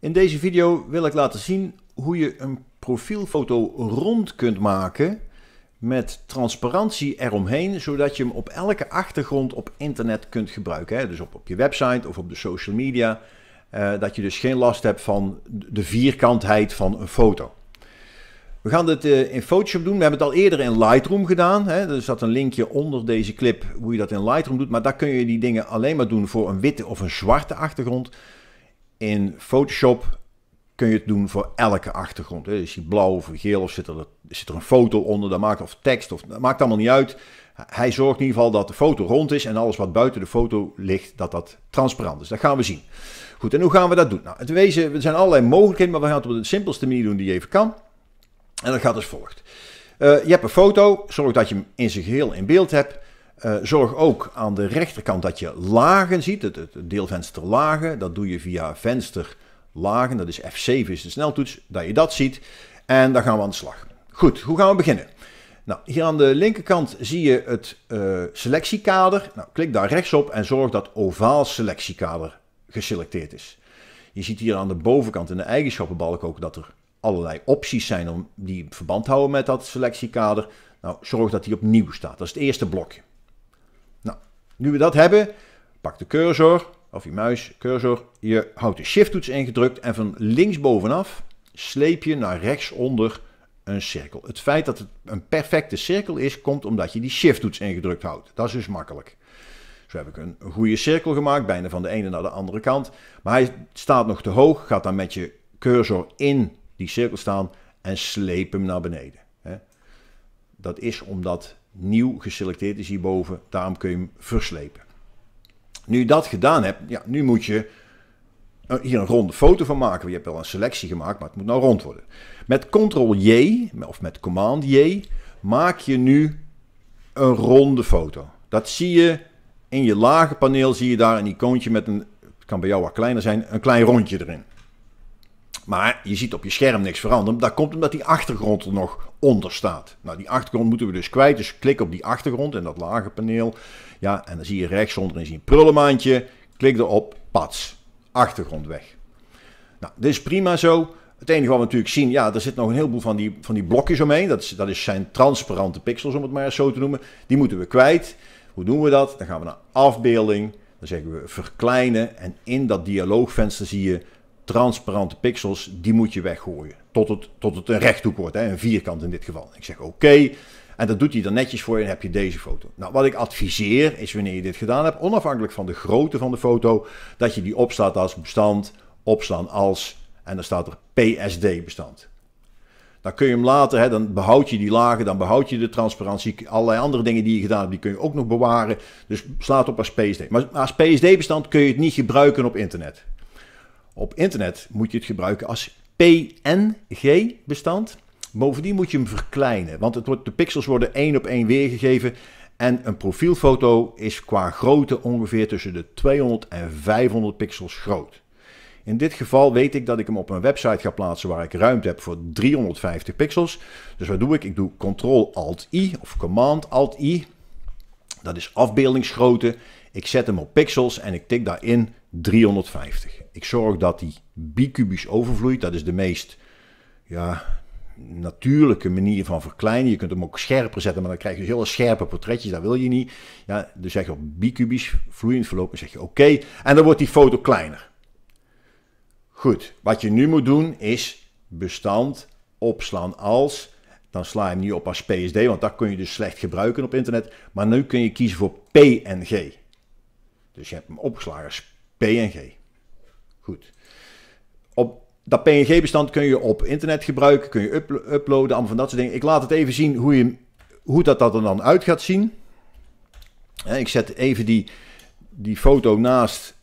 In deze video wil ik laten zien hoe je een profielfoto rond kunt maken met transparantie eromheen, zodat je hem op elke achtergrond op internet kunt gebruiken. Dus op, je website of op de social media, eh, dat je dus geen last hebt van de vierkantheid van een foto. We gaan dit eh, in Photoshop doen. We hebben het al eerder in Lightroom gedaan. Er zat een linkje onder deze clip hoe je dat in Lightroom doet. Maar daar kun je die dingen alleen maar doen voor een witte of een zwarte achtergrond. In Photoshop kun je het doen voor elke achtergrond. Hè. Is die blauw of geel of zit er, zit er een foto onder, dat maakt, of tekst, of, maakt allemaal niet uit. Hij zorgt in ieder geval dat de foto rond is en alles wat buiten de foto ligt, dat dat transparant is. Dat gaan we zien. Goed, en hoe gaan we dat doen? Nou, het wezen, er zijn allerlei mogelijkheden, maar we gaan het op de simpelste manier doen die je even kan. En dat gaat als volgt. Eh, je hebt een foto, zorg dat je hem in zijn geheel in beeld hebt. Eh, zorg ook aan de rechterkant dat je lagen ziet, het, deelvenster lagen. Dat doe je via venster lagen, dat is F7 is de sneltoets, dat je dat ziet. En dan gaan we aan de slag. Goed, hoe gaan we beginnen? Nou, hier aan de linkerkant zie je het eh, selectiekader. Nou, klik daar rechts op en zorg dat ovaal selectiekader geselecteerd is. Je ziet hier aan de bovenkant in de eigenschappenbalk ook dat er allerlei opties zijn om die verband houden met dat selectiekader. Nou, zorg dat die opnieuw staat. Dat is het eerste blokje. Nu we dat hebben, pak de cursor of je muiscursor, cursor. Je houdt de shift-toets ingedrukt en van linksbovenaf sleep je naar rechtsonder een cirkel. Het feit dat het een perfecte cirkel is, komt omdat je die shift-toets ingedrukt houdt. Dat is dus makkelijk. Zo heb ik een goede cirkel gemaakt, bijna van de ene naar de andere kant. Maar hij staat nog te hoog, gaat dan met je cursor in die cirkel staan en sleep hem naar beneden. Dat is omdat nieuw geselecteerd is hierboven. Daarom kun je hem verslepen. Nu je dat gedaan hebt, ja, nu moet je hier een ronde foto van maken. Je hebt wel een selectie gemaakt, maar het moet nou rond worden. Met Ctrl-J, of met Command-J, maak je nu een ronde foto. Dat zie je in je lage paneel, zie je daar een icoontje met een, het kan bij jou wat kleiner zijn, een klein rondje erin. Maar je ziet op je scherm niks veranderen. Dat komt omdat die achtergrond er nog onder staat. Nou, die achtergrond moeten we dus kwijt. Dus klik op die achtergrond in dat lage paneel. Ja, en dan zie je rechtsonder onderin een prullenmandje. Klik erop, pats. Achtergrond weg. Nou, dit is prima zo. Het enige wat we natuurlijk zien, ja, er zit nog een heleboel van die, van die blokjes omheen. Dat, is, dat is zijn transparante pixels, om het maar zo te noemen. Die moeten we kwijt. Hoe doen we dat? Dan gaan we naar afbeelding. Dan zeggen we verkleinen. En in dat dialoogvenster zie je transparante pixels, die moet je weggooien. Tot het, tot het een rechthoek wordt, hè, een vierkant in dit geval. Ik zeg oké, en dat doet hij dan netjes voor je en heb je deze foto. Nou, wat ik adviseer is wanneer je dit gedaan hebt, onafhankelijk van de grootte van de foto, dat je die opslaat als bestand, opslaan als, en dan staat er PSD-bestand. Dan kun je hem later, hè, dan behoud je die lagen, dan behoud je de transparantie. Allerlei andere dingen die je gedaan hebt, die kun je ook nog bewaren. Dus slaat op als PSD. Maar als PSD-bestand kun je het niet gebruiken op internet. Op internet moet je het gebruiken als PNG-bestand. Bovendien moet je hem verkleinen, want het wordt, de pixels worden één op één weergegeven. En een profielfoto is qua grootte ongeveer tussen de 200 en 500 pixels groot. In dit geval weet ik dat ik hem op een website ga plaatsen waar ik ruimte heb voor 350 pixels. Dus wat doe ik? Ik doe Ctrl-Alt-I of Command-Alt-I. Dat is afbeeldingsgrootte. Ik zet hem op pixels en ik tik daarin 350. Ik zorg dat die bicubisch overvloeit. Dat is de meest ja, natuurlijke manier van verkleinen. Je kunt hem ook scherper zetten, maar dan krijg je dus hele scherpe portretjes. Dat wil je niet. Ja, dus zeg je op bicubisch vloeiend verloop en zeg je oké. En dan wordt die foto kleiner. Goed, wat je nu moet doen is bestand opslaan als... Dan sla je hem nu op als PSD, want dat kun je dus slecht gebruiken op internet. Maar nu kun je kiezen voor PNG. Dus je hebt hem opgeslagen als PNG. Goed. Op dat PNG-bestand kun je op internet gebruiken, kun je uploaden, allemaal van dat soort dingen. Ik laat het even zien hoe, je, hoe dat, dat er dan uit gaat zien. Ik zet even die, die foto naast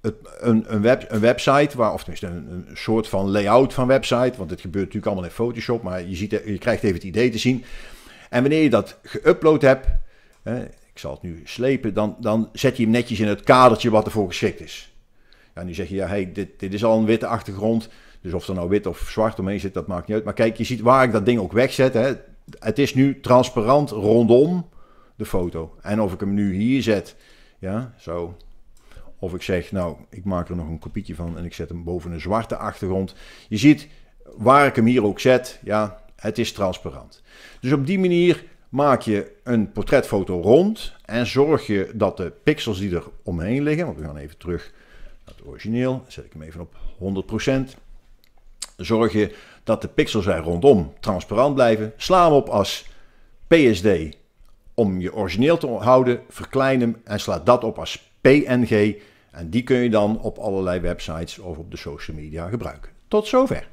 het, een, een, web, een website, waar, of tenminste een, soort van layout van website, want dit gebeurt natuurlijk allemaal in Photoshop, maar je, ziet, je krijgt even het idee te zien. En wanneer je dat geüpload hebt, ik zal het nu slepen, dan, dan zet je hem netjes in het kadertje wat ervoor geschikt is. Ja, nu zeg je, ja, hey, dit, dit is al een witte achtergrond, dus of er nou wit of zwart omheen zit, dat maakt niet uit. Maar kijk, je ziet waar ik dat ding ook wegzet, hè, het is nu transparant rondom de foto. En of ik hem nu hier zet, ja, zo... Of ik zeg, nou, ik maak er nog een kopietje van en ik zet hem boven een zwarte achtergrond. Je ziet waar ik hem hier ook zet, ja, het is transparant. Dus op die manier maak je een portretfoto rond en zorg je dat de pixels die er omheen liggen, want we gaan even terug naar het origineel, zet ik hem even op 100%. Zorg je dat de pixels er rondom transparant blijven. Sla hem op als PSD om je origineel te houden. Verklein hem en sla dat op als PNG. En die kun je dan op allerlei websites of op de social media gebruiken. Tot zover.